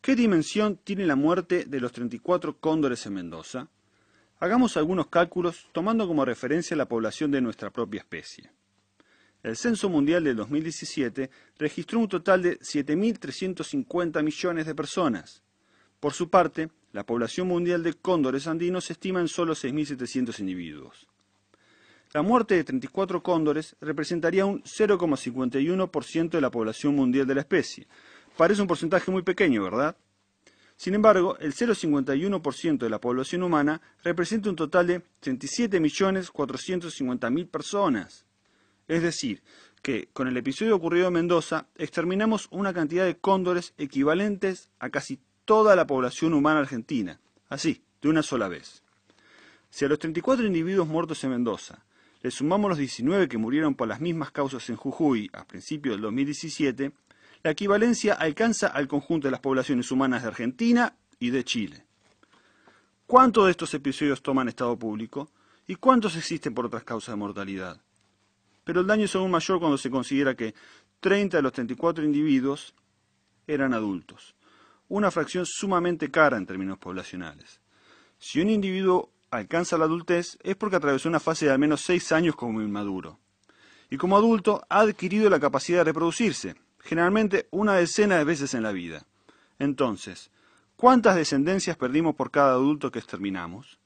¿Qué dimensión tiene la muerte de los 34 cóndores en Mendoza? Hagamos algunos cálculos tomando como referencia la población de nuestra propia especie. El Censo Mundial del 2017 registró un total de 7.350 millones de personas. Por su parte, la población mundial de cóndores andinos se estima en solo 6.700 individuos. La muerte de 34 cóndores representaría un 0,51% de la población mundial de la especie, parece un porcentaje muy pequeño, ¿verdad? Sin embargo, el 0,51% de la población humana representa un total de 37.450.000 personas. Es decir, que con el episodio ocurrido en Mendoza, exterminamos una cantidad de cóndores equivalentes a casi toda la población humana argentina, así, de una sola vez. Si a los 34 individuos muertos en Mendoza le sumamos los 19 que murieron por las mismas causas en Jujuy a principios del 2017, la equivalencia alcanza al conjunto de las poblaciones humanas de Argentina y de Chile. ¿Cuántos de estos episodios toman estado público? ¿Y cuántos existen por otras causas de mortalidad? Pero el daño es aún mayor cuando se considera que 30 de los 34 individuos eran adultos, una fracción sumamente cara en términos poblacionales. Si un individuo alcanza la adultez es porque atravesó una fase de al menos 6 años como inmaduro, y como adulto ha adquirido la capacidad de reproducirse, generalmente una decena de veces en la vida. Entonces, ¿cuántas descendencias perdimos por cada adulto que exterminamos?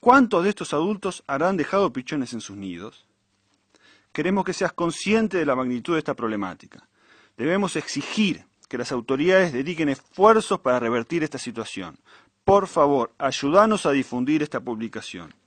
¿Cuántos de estos adultos habrán dejado pichones en sus nidos? Queremos que seas consciente de la magnitud de esta problemática. Debemos exigir que las autoridades dediquen esfuerzos para revertir esta situación. Por favor, ayúdanos a difundir esta publicación.